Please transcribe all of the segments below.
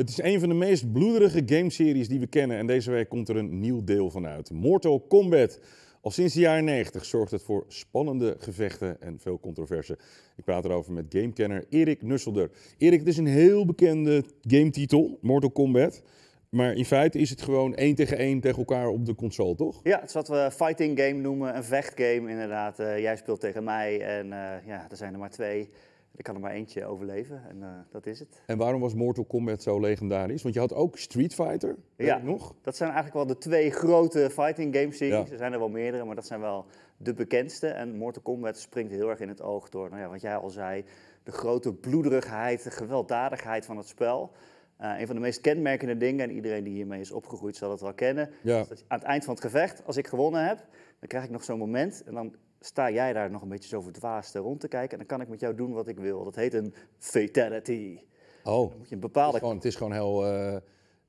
Het is een van de meest bloederige gameseries die we kennen en deze week komt er een nieuw deel van uit. Mortal Kombat. Al sinds de jaren 90 zorgt het voor spannende gevechten en veel controverse. Ik praat erover met gamekenner Erik Nusselder. Erik, het is een heel bekende gametitel, Mortal Kombat. Maar in feite is het gewoon één tegen één tegen elkaar op de console, toch? Ja, het is wat we fighting game noemen, een vechtgame inderdaad. Eh, jij speelt tegen mij en eh, ja, er zijn er maar twee ik kan er maar eentje overleven en eh, dat is het. En waarom was Mortal Kombat zo legendarisch? Want je had ook Street Fighter, nog? dat zijn eigenlijk wel de twee grote fighting game series. Er zijn er wel meerdere, maar dat zijn wel de bekendste. En Mortal Kombat springt heel erg in het oog door, nou ja, wat jij al zei... de grote bloederigheid, de gewelddadigheid van het spel... Eh, een van de meest kenmerkende dingen, en iedereen die hiermee is opgegroeid zal het wel kennen, ja. dat aan het eind van het gevecht, als ik gewonnen heb, dan krijg ik nog zo'n moment en dan sta jij daar nog een beetje zo verdwaasd rond te kijken. En dan kan ik met jou doen wat ik wil. Dat heet een fatality. Oh, het, is gewoon, het is gewoon heel, uh,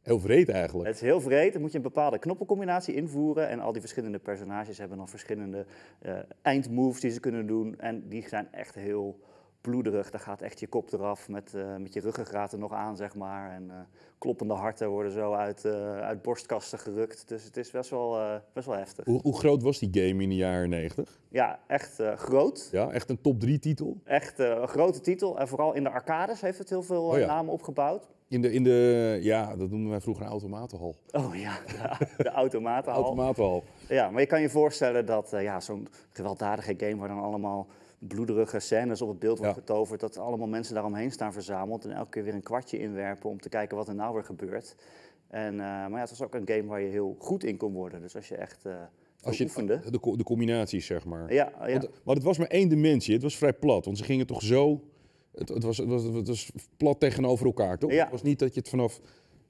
heel vreed eigenlijk. Het is heel vreed. Dan moet je een bepaalde knoppencombinatie invoeren. En al die verschillende personages hebben dan verschillende eh, eindmoves die ze kunnen doen. En die zijn echt heel bloederig. Daar gaat echt je kop eraf met, eh, met je ruggengraat er nog aan, zeg maar. En eh, kloppende harten worden zo uit, eh, uit borstkasten gerukt. Dus het is best wel, best wel heftig. Hoe, hoe, groot was die game in de jaren 90? Ja, echt groot. Ja, echt een top 3 titel? Echt een grote titel. En vooral in de arcades heeft het heel veel oh namen opgebouwd. In de, in de, ja, dat noemden wij vroeger een automatenhal. Oh ja, de, automatenhal. automatenhal. Ja, maar je kan je voorstellen dat ja, zo'n gewelddadige game waar dan allemaal bloederige scènes op het beeld wordt ja. getoverd. Dat allemaal mensen daaromheen staan verzameld. En elke keer weer een kwartje inwerpen om te kijken wat er nou weer gebeurt. En, eh, maar ja, het was ook een game waar je heel goed in kon worden. Dus als je echt. Eh, als je oefende. De, de, combinaties, zeg maar. Ja, Want, eh, het was maar één dimensie. Het was vrij plat. Want ze gingen toch zo. Het, het was, het, was, het was plat tegenover elkaar, toch? Het was niet dat je het vanaf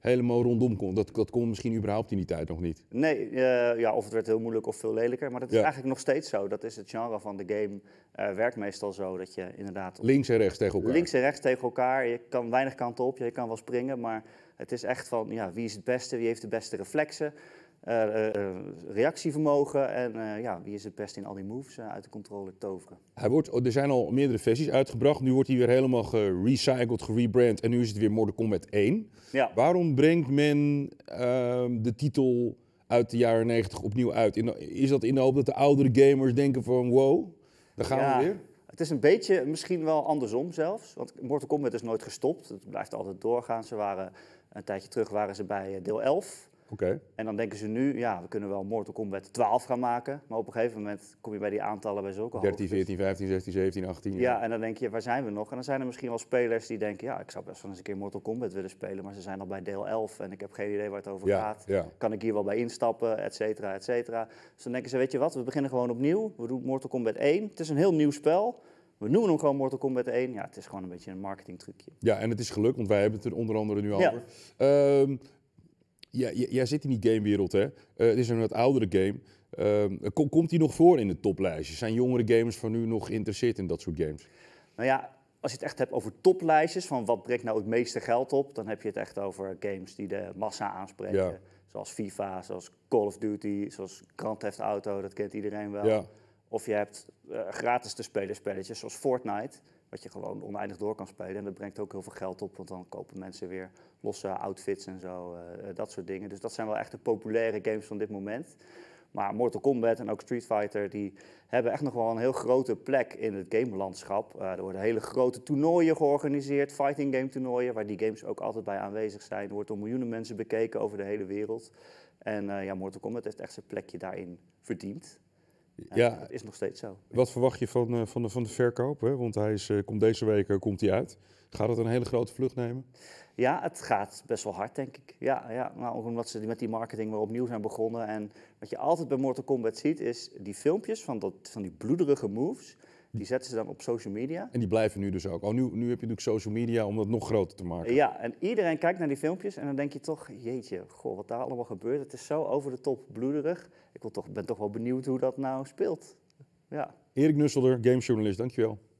helemaal rondom kon. Dat, dat kon misschien überhaupt in die tijd nog niet. Nee, eh, ja, of het werd heel moeilijk of veel lelijker. Maar dat is eigenlijk nog steeds zo. Dat is het genre van de game. Uh, werkt meestal zo dat je inderdaad... Links en rechts tegen elkaar. Links en rechts tegen elkaar. Je kan weinig kanten op, je kan wel springen. Maar het is echt van ja, wie is het beste, wie heeft de beste reflexen. Eh, eh, eh, reactievermogen en ja, wie is het best in al die moves uit de controle toveren. Hij wordt, oh, er zijn al meerdere versies uitgebracht. Nu wordt hij weer helemaal gerecycled, gerebrand en nu is het weer Mortal Kombat 1. Ja. Waarom brengt men ehm, de titel uit de jaren 90 opnieuw uit? is dat in de hoop dat de oudere gamers denken van wow, daar gaan we weer? Het is een beetje misschien wel andersom zelfs. Want Mortal Kombat is nooit gestopt. Het blijft altijd doorgaan. Ze waren, een tijdje terug waren ze bij deel 11. Okay. En dan denken ze nu, ja, we kunnen wel Mortal Kombat 12 gaan maken. Maar op een gegeven moment kom je bij die aantallen bij zulke 13, 14, 15, 16, 17, 18. Ja. ja, en dan denk je, waar zijn we nog? En dan zijn er misschien wel spelers die denken, ja, ik zou best wel eens een keer Mortal Kombat willen spelen. Maar ze zijn al bij deel 11 en ik heb geen idee waar het over gaat. Ja. Kan ik hier wel bij instappen, et cetera, et cetera. Dus dan denken ze, weet je wat, we beginnen gewoon opnieuw. We doen Mortal Kombat 1. Het is een heel nieuw spel. We noemen hem gewoon Mortal Kombat 1. Ja, het is gewoon een beetje een marketingtrucje. Ja, en het is gelukt, want wij hebben het er onder andere nu over. Ehm, ja, jij zit in die gamewereld, hè? Eh, het is een wat oudere game. Ehm, komt die nog voor in de toplijstjes? Zijn jongere gamers van nu nog geïnteresseerd in dat soort games? Nou ja, als je het echt hebt over toplijstjes, van wat brengt nou het meeste geld op, dan heb je het echt over games die de massa aanspreken. Zoals FIFA, zoals Call of Duty, zoals Grand Theft Auto, dat kent iedereen wel. Of je hebt eh, gratis te spelen spelletjes zoals Fortnite wat je gewoon oneindig door kan spelen. En dat brengt ook heel veel geld op, want dan kopen mensen weer losse outfits en zo, eh, eh, dat soort dingen. Dus dat zijn wel echt de populaire games van dit moment. Maar Mortal Kombat en ook Street Fighter, die hebben echt nog wel een heel grote plek in het gamelandschap. Eh, er worden hele grote toernooien georganiseerd, fighting game toernooien, waar die games ook altijd bij aanwezig zijn. Er wordt door miljoenen mensen bekeken over de hele wereld. En ja, Mortal Kombat heeft echt zijn plekje daarin verdiend ja, dat is nog steeds zo. Wat verwacht je van, eh, van, de, van de verkoop? Hè? Want hij is, eh, komt deze week eh, komt hij uit. Gaat het een hele grote vlucht nemen? Ja, het gaat best wel hard, denk ik. Ja, ja. nou omdat ze met die marketing weer opnieuw zijn begonnen. En wat je altijd bij Mortal Kombat ziet, is die filmpjes van, dat, van die bloederige moves die zetten ze dan op social media. En die blijven nu dus ook. Oh, nu, nu heb je natuurlijk social media om dat nog groter te maken. Ja, en iedereen kijkt naar die filmpjes en dan denk je toch, jeetje, goh, wat daar allemaal gebeurt. Het is zo over de top bloederig. Ik wil toch, ben toch wel benieuwd hoe dat nou speelt. Ja. Erik Nusselder, gamejournalist, dankjewel.